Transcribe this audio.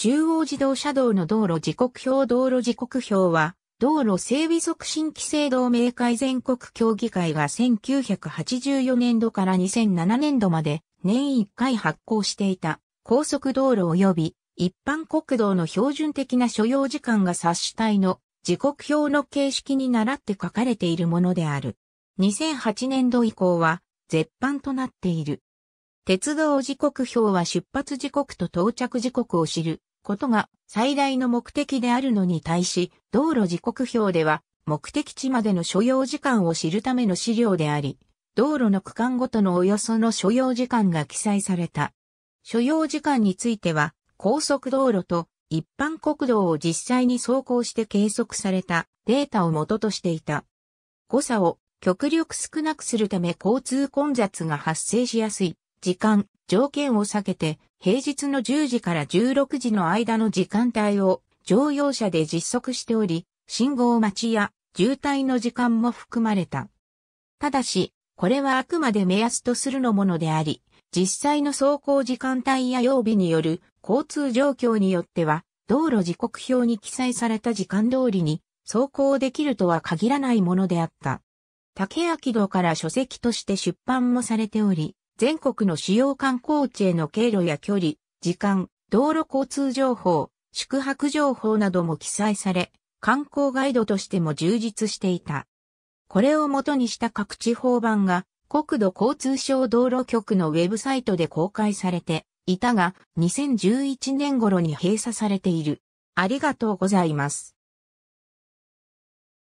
中央自動車道の道路時刻表道路時刻表は、道路整備促進規制同盟会全国協議会が1984年度から2007年度まで年1回発行していた高速道路及び一般国道の標準的な所要時間が冊子体の時刻表の形式に倣って書かれているものである。2008年度以降は絶版となっている。鉄道時刻表は出発時刻と到着時刻を知ることが最大の目的であるのに対し、道路時刻表では目的地までの所要時間を知るための資料であり、道路の区間ごとのおよその所要時間が記載された。所要時間については、高速道路と一般国道を実際に走行して計測されたデータを元としていた。誤差を極力少なくするため交通混雑が発生しやすい時間条件を避けて、平日の10時から16時の間の時間帯を乗用車で実測しており、信号待ちや渋滞の時間も含まれた。ただし、これはあくまで目安とするのものであり、実際の走行時間帯や曜日による交通状況によっては、道路時刻表に記載された時間通りに走行できるとは限らないものであった。竹明堂から書籍として出版もされており、全国の主要観光地への経路や距離、時間、道路交通情報、宿泊情報なども記載され、観光ガイドとしても充実していた。これを元にした各地方版が国土交通省道路局のウェブサイトで公開されていたが2011年頃に閉鎖されている。ありがとうございます。